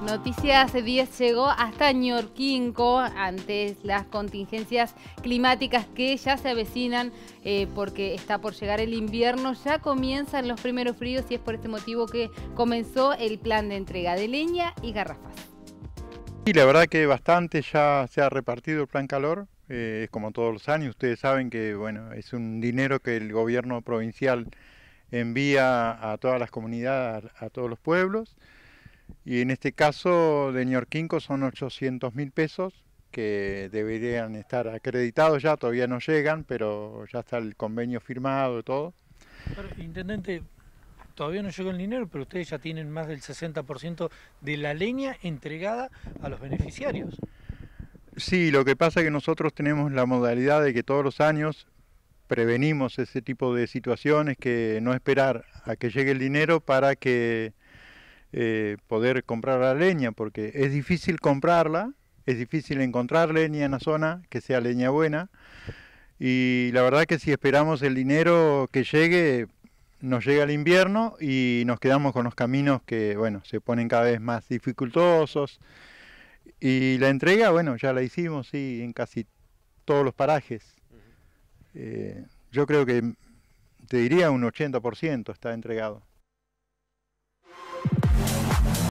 Noticias 10 llegó hasta Ñorquinco ante las contingencias climáticas que ya se avecinan eh, porque está por llegar el invierno, ya comienzan los primeros fríos y es por este motivo que comenzó el plan de entrega de leña y garrafas. Y la verdad que bastante ya se ha repartido el plan calor, eh, es como todos los años, ustedes saben que bueno, es un dinero que el gobierno provincial envía a todas las comunidades, a todos los pueblos. Y en este caso de Ñorquinco son 800 mil pesos que deberían estar acreditados ya, todavía no llegan, pero ya está el convenio firmado y todo. intendente, todavía no llegó el dinero, pero ustedes ya tienen más del 60% de la leña entregada a los beneficiarios. Sí, lo que pasa es que nosotros tenemos la modalidad de que todos los años prevenimos ese tipo de situaciones, que no esperar a que llegue el dinero para que eh, poder comprar la leña, porque es difícil comprarla, es difícil encontrar leña en la zona que sea leña buena. Y la verdad que si esperamos el dinero que llegue, nos llega el invierno y nos quedamos con los caminos que, bueno, se ponen cada vez más dificultosos. Y la entrega, bueno, ya la hicimos, sí, en casi todos los parajes. Eh, yo creo que te diría un 80% está entregado.